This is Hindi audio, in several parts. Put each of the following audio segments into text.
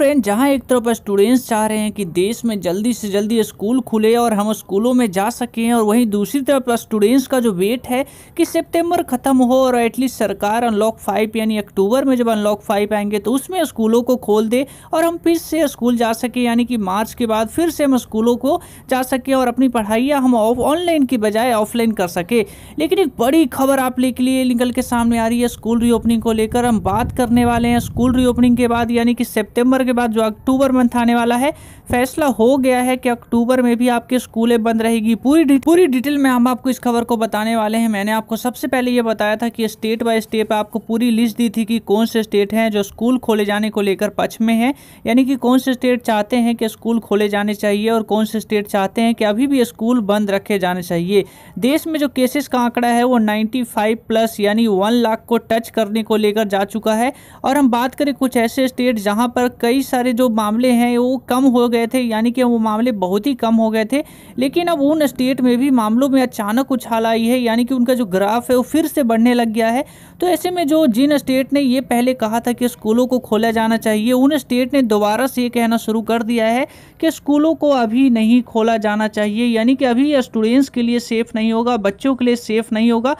फ्रेंड जहां एक तरफ स्टूडेंट्स चाह रहे हैं कि देश में जल्दी से जल्दी स्कूल खुले और हम स्कूलों में जा सकें और वहीं दूसरी तरफ स्टूडेंट्स का जो वेट है कि सितंबर ख़त्म हो और एटलीस्ट सरकार अनलॉक फाइव यानी अक्टूबर में जब अनलॉक फाइव आएंगे तो उसमें स्कूलों को खोल दे और हम फिर से स्कूल जा सकें यानी कि मार्च के बाद फिर से हम स्कूलों को जा सकें और अपनी पढ़ाइयाँ हम ऑनलाइन की बजाय ऑफलाइन कर सकें लेकिन एक बड़ी खबर आप लिए निकल के सामने आ रही है स्कूल रीओपनिंग को लेकर हम बात करने वाले हैं स्कूल रीओपनिंग के बाद यानी कि सेप्टेम्बर के बाद जो अक्टूबर मंथ आने वाला है फैसला हो गया है कि अक्टूबर में भी आपके स्कूलें बंद रहेगी पूरी डि, पूरी डिटेल में हम आपको इस खबर को बताने वाले हैं मैंने आपको सबसे पहले ये बताया था कि स्टेट बाय स्टेट आपको पूरी लिस्ट दी थी कि कौन से स्टेट हैं जो स्कूल खोले जाने को लेकर पक्ष में है यानी कि कौन से स्टेट चाहते हैं कि स्कूल खोले जाने चाहिए और कौन से स्टेट चाहते हैं कि अभी भी स्कूल बंद रखे जाने चाहिए देश में जो केसेस का आंकड़ा है वो नाइन्टी प्लस यानी वन लाख को टच करने को लेकर जा चुका है और हम बात करें कुछ ऐसे स्टेट जहाँ पर कई कई सारे जो मामले हैं वो कम हो गए थे यानी कि वो मामले बहुत ही कम हो गए थे लेकिन अब उन स्टेट में भी मामलों में अचानक उछाल आई है यानी कि उनका जो ग्राफ है वो फिर से बढ़ने लग गया है तो ऐसे में जो जिन स्टेट ने ये पहले कहा था कि स्कूलों को खोला जाना चाहिए उन स्टेट ने दोबारा से ये कहना शुरू कर दिया है कि स्कूलों को अभी नहीं खोला जाना चाहिए यानी कि अभी स्टूडेंट्स के लिए सेफ़ नहीं होगा बच्चों के लिए सेफ़ नहीं होगा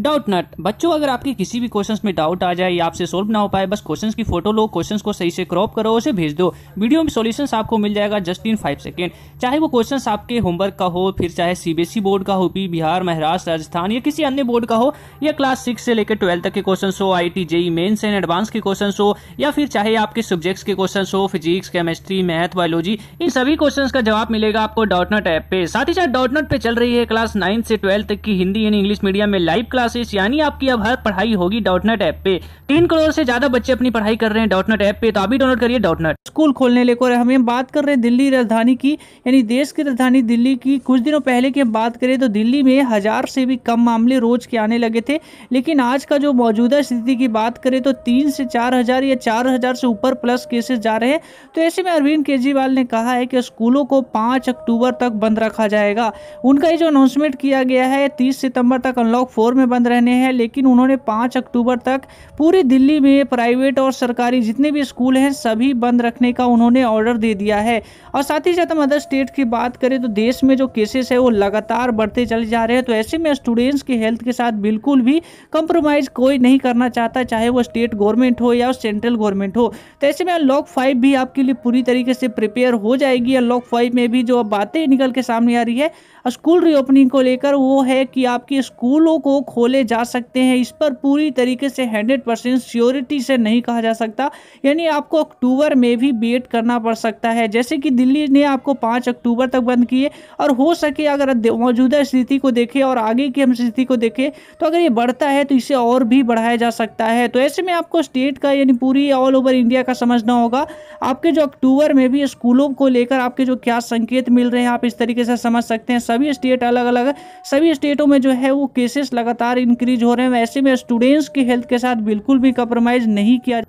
डाउट नट बच्चों अगर आपके किसी भी क्वेश्चंस में डाउट आ जाए या आपसे सोल्व ना हो पाए बस क्वेश्चंस की फोटो लो क्वेश्चंस को सही से क्रॉप करो उसे भेज दो वीडियो में सॉल्यूशंस आपको मिल जाएगा जस्ट इन फाइव सेकेंड चाहे वो क्वेश्चंस आपके होमवर्क का हो फिर चाहे सीबीएसई बोर्ड e का हो पी बिहार महाराष्ट्र राजस्थान या किसी अन्य बोर्ड का हो या क्लास सिक्स से लेकर ट्वेल्थ तक के क्वेश्चन हो I T JEE mains and advance के क्वेश्चन हो या फिर चाहे आपके सब्जेक्ट्स के क्वेश्चन हो फिजिक्स केमिस्ट्री मैथ बायोलॉजी इन सभी क्वेश्चन का जवाब मिलेगा आपको नट ऐप पे साथ ही साथ नट पे चल रही है क्लास नाइन से ट्वेल्थ तक की हिंदी एंड इंग्लिश मीडियम में लाइव क्लास क्लासेस यानी आपकी अब हर पढ़ाई होगी डॉटनेट ऐप पे तीन करोड़ से ज्यादा बच्चे अपनी पढ़ाई कर रहे हैं डॉटनेट ऐप पे तो अभी डाउनलोड करिए डॉटनेट स्कूल खोलने लेकर हम बात कर रहे हैं दिल्ली राजधानी की यानी देश की राजधानी दिल्ली की कुछ दिनों पहले की बात करें तो दिल्ली में हजार से भी कम मामले रोज के आने लगे थे लेकिन आज का जो मौजूदा स्थिति की बात करें तो तीन से चार हजार या चार हजार से ऊपर प्लस केसेस जा रहे हैं तो ऐसे में अरविंद केजरीवाल ने कहा है कि स्कूलों को पांच अक्टूबर तक बंद रखा जाएगा उनका ये जो अनाउंसमेंट किया गया है तीस सितंबर तक अनलॉक फोर में बंद रहने हैं लेकिन उन्होंने पाँच अक्टूबर तक पूरी दिल्ली में प्राइवेट और सरकारी जितने भी स्कूल हैं सभी बंद रखने का उन्होंने ऑर्डर दे दिया है और साथ ही साथ हम अदर स्टेट की बात करें तो देश में जो केसेस है वो लगातार बढ़ते चले जा रहे हैं तो ऐसे में स्टूडेंट्स की हेल्थ के साथ बिल्कुल भी कंप्रोमाइज़ कोई नहीं करना चाहता चाहे वो स्टेट गवर्नमेंट हो या सेंट्रल गवर्नमेंट हो तो ऐसे में अनलॉक फाइव भी आपके लिए पूरी तरीके से प्रिपेयर हो जाएगी अनलॉक फाइव में भी जो बातें निकल के सामने आ रही है स्कूल रीओपनिंग को लेकर वो है कि आपके स्कूलों को खोल खोले जा सकते हैं इस पर पूरी तरीके से हंड्रेड परसेंट श्योरिटी से नहीं कहा जा सकता यानी आपको अक्टूबर में भी बी करना पड़ सकता है जैसे कि दिल्ली ने आपको पाँच अक्टूबर तक बंद किए और हो सके अगर मौजूदा स्थिति को देखें और आगे की हम स्थिति को देखें तो अगर ये बढ़ता है तो इसे और भी बढ़ाया जा सकता है तो ऐसे में आपको स्टेट का यानी पूरी ऑल ओवर इंडिया का समझना होगा आपके जो अक्टूबर में भी स्कूलों को लेकर आपके जो क्या संकेत मिल रहे हैं आप इस तरीके से समझ सकते हैं सभी स्टेट अलग अलग सभी स्टेटों में जो है वो केसेस लगातार लगातार इंक्रीज हो रहे हैं ऐसे में स्टूडेंट्स की हेल्थ के साथ बिल्कुल भी कंप्रोमाइज़ नहीं किया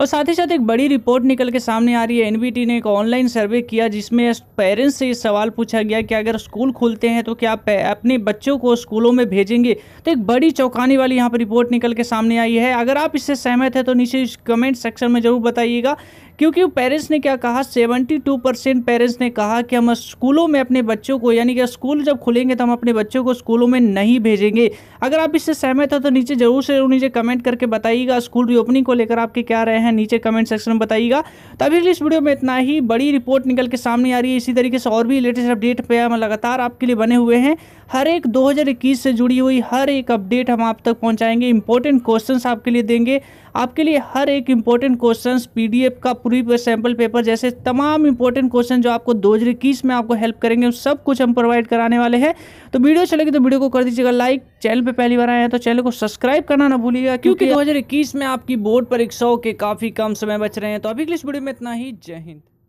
और साथ ही साथ एक बड़ी रिपोर्ट निकल के सामने आ रही है एनबीटी ने एक ऑनलाइन सर्वे किया जिसमें पेरेंट्स से ये सवाल पूछा गया कि अगर स्कूल खुलते हैं तो क्या आप अपने बच्चों को स्कूलों में भेजेंगे तो एक बड़ी चौंकाने वाली यहाँ पर रिपोर्ट निकल के सामने आई है अगर आप इससे सहमत है तो नीचे कमेंट सेक्शन में ज़रूर बताइएगा क्योंकि पेरेंट्स ने क्या कहा 72 परसेंट पेरेंट्स ने कहा कि हम स्कूलों में अपने बच्चों को यानी कि स्कूल जब खुलेंगे तो हम अपने बच्चों को स्कूलों में नहीं भेजेंगे अगर आप इससे सहमत हो तो नीचे जरूर से नीचे कमेंट करके बताइएगा स्कूल रीओपनिंग को लेकर आपके क्या रहे हैं हैं नीचे कमेंट सेक्शन में बताइएगा तो अभी इस वीडियो में इतना ही बड़ी रिपोर्ट निकल के सामने आ रही है इसी तरीके से और भी लेटेस्ट अपडेट पे हम लगातार आपके लिए बने हुए हैं हर एक 2021 से जुड़ी हुई हर एक अपडेट हम आप तक पहुंचाएंगे इंपॉर्टेंट क्वेश्चंस आपके लिए देंगे आपके लिए हर एक इंपॉर्टेंट क्वेश्चंस पीडीएफ का पूरी सैंपल पेपर जैसे तमाम इंपॉर्टेंट क्वेश्चन जो आपको 2021 में आपको हेल्प करेंगे सब कुछ हम प्रोवाइड कराने वाले हैं तो वीडियो चलेगी तो वीडियो को कर दीजिएगा लाइक चैनल पर पहली बार आए हैं तो चैनल को सब्सक्राइब करना ना भूलिएगा क्योंकि दो में आपकी बोर्ड परीक्षाओं के काफ़ी कम समय बच रहे हैं तो अभी के इस वीडियो में इतना ही जय हिंद